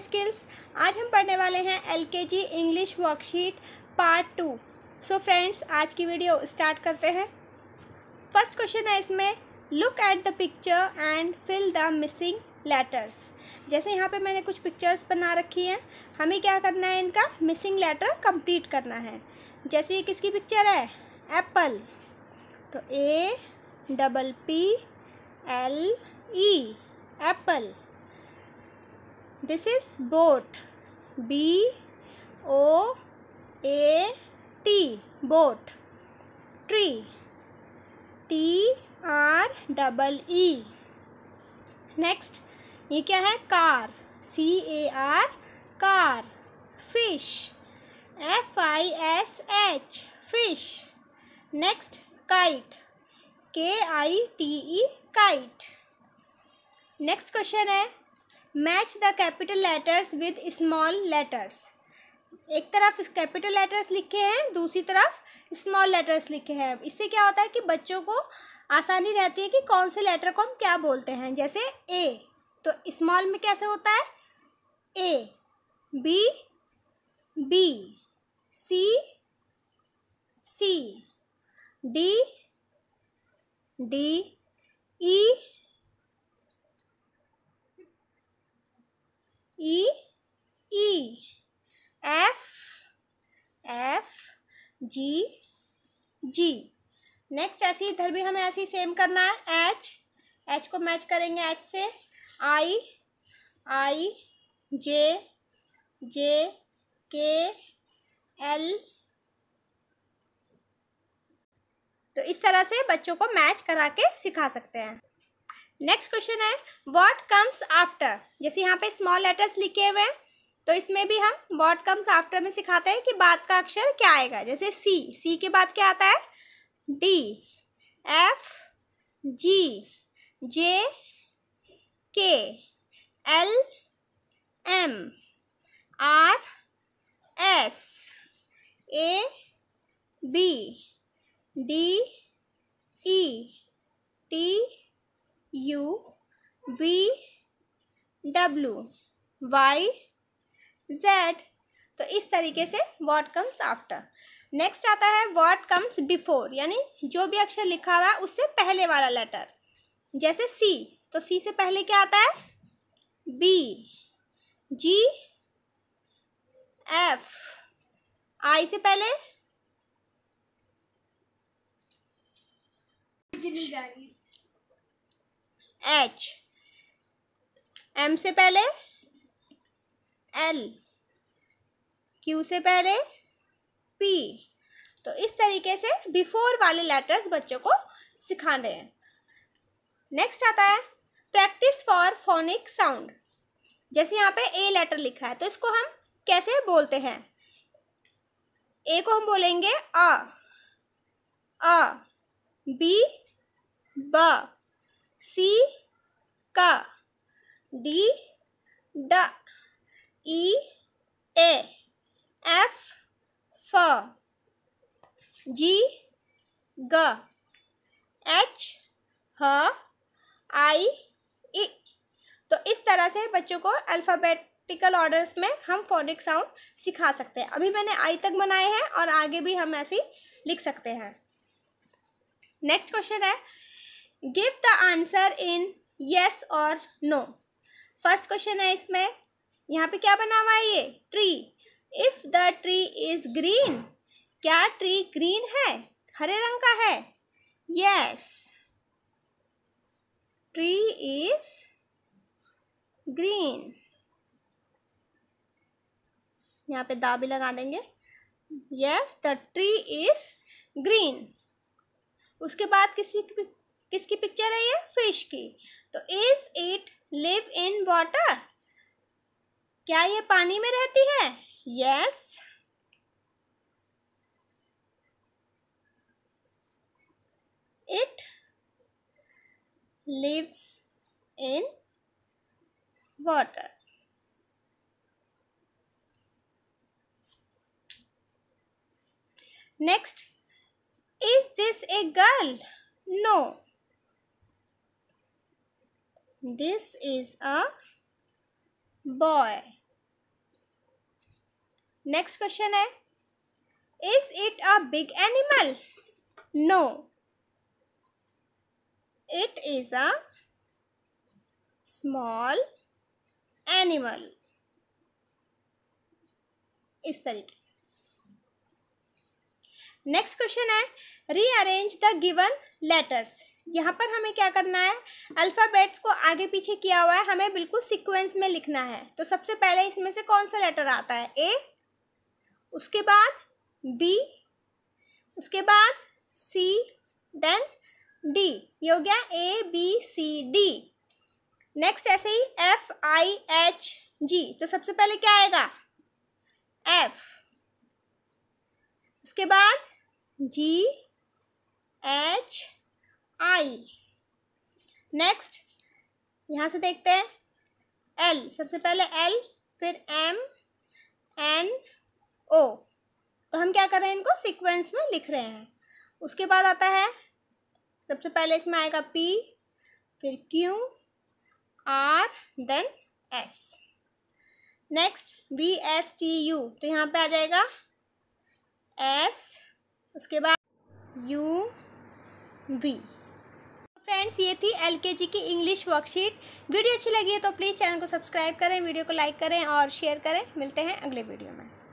Skills आज हम पढ़ने वाले हैं LKG English worksheet part two so friends आज की वीडियो स्टार्ट करते हैं फर्स्ट क्वेश्चन है इसमें look at the picture and fill the missing letters जैसे यहाँ पे मैंने कुछ पिक्चर्स बना रखी हैं हमें क्या करना है इनका मिसिंग लेटर कंप्लीट करना है जैसे ये किसकी पिक्चर है एप्पल तो A double P L E apple this is boat B O A T boat tree T R double E next ये क्या है car C A R car fish F I S H fish next kite K I T E kite next question है match the capital letters with small letters एक तरफ capital letters लिखे हैं दूसरी तरफ स्मॉल लेटर्स लिखे हैं इससे क्या होता है कि बच्चों को आसानी रहती है कि कौन से लेटर को हम क्या बोलते हैं जैसे ए तो स्मॉल में कैसे होता है A B B C C D D E E E F F G G next ऐसे इधर भी हमें ऐसे ही सेम करना है H H को मैच करेंगे H से I I J J K L तो इस तरह से बच्चों को मैच करा के सिखा सकते हैं नेक्स्ट क्वेश्चन है वॉट कम्स आफ्टर जैसे यहाँ पे स्मॉल लेटर्स लिखे हुए हैं तो इसमें भी हम वॉट कम्स आफ्टर में सिखाते हैं कि बाद का अक्षर क्या आएगा जैसे सी सी के बाद क्या आता है D F G J K L M R S A B D E T U V W Y Z तो इस तरीके से वॉट कम्स आफ्टर नेक्स्ट आता है वॉट कम्स बिफोर यानी जो भी अक्षर लिखा हुआ है उससे पहले वाला लेटर जैसे सी तो सी से पहले क्या आता है बी जी एफ आई से पहले गिनी जाएगी एच एम से पहले एल क्यू से पहले पी तो इस तरीके से बिफोर वाले लेटर्स बच्चों को सिखा रहे हैं नेक्स्ट आता है प्रैक्टिस फॉर फोनिक साउंड जैसे यहाँ पे ए लेटर लिखा है तो इसको हम कैसे बोलते हैं ए को हम बोलेंगे अ बी ब सी का डी ड ई ए एफ फ जी ग एच ह आई ई तो इस तरह से बच्चों को अल्फ़ाबेट टिकल ऑर्डर्स में हम फोनिक साउंड सिखा सकते हैं अभी मैंने आई तक बनाए हैं और आगे भी हम ऐसे लिख सकते हैं नेक्स्ट क्वेश्चन है give the answer in yes और नो फर्स्ट क्वेश्चन है इसमें यहाँ पे क्या बना हुआ है ये tree if the tree is green क्या ट्री ग्रीन है हरे रंग का है यस ट्री इज ग्रीन यहाँ पे दा भी लगा देंगे yes the tree is green उसके बाद किसी किसकी पिक्चर है ये फिश की तो is it live in water क्या ये पानी में रहती है yes it lives in water next is this a girl no no This is a boy. Next question है is it a big animal no it is a small animal इस तरीके से नेक्स्ट क्वेश्चन है rearrange the given letters यहाँ पर हमें क्या करना है अल्फ़ाबेट्स को आगे पीछे किया हुआ है हमें बिल्कुल सीक्वेंस में लिखना है तो सबसे पहले इसमें से कौन सा लेटर आता है ए उसके बाद बी उसके बाद सी देन डी ये हो गया A B C D next ऐसे ही एफ आई एच जी तो सबसे पहले क्या आएगा एफ उसके बाद जी एच आई नेक्स्ट यहाँ से देखते हैं एल सबसे पहले एल फिर एम एन ओ तो हम क्या कर रहे हैं इनको सीक्वेंस में लिख रहे हैं उसके बाद आता है सबसे पहले इसमें आएगा पी फिर Q R then S next V S T U तो यहाँ पे आ जाएगा एस उसके बाद यू वी फ्रेंड्स ये थी एल की इंग्लिश वर्कशीट वीडियो अच्छी लगी है तो प्लीज़ चैनल को सब्सक्राइब करें वीडियो को लाइक करें और शेयर करें मिलते हैं अगले वीडियो में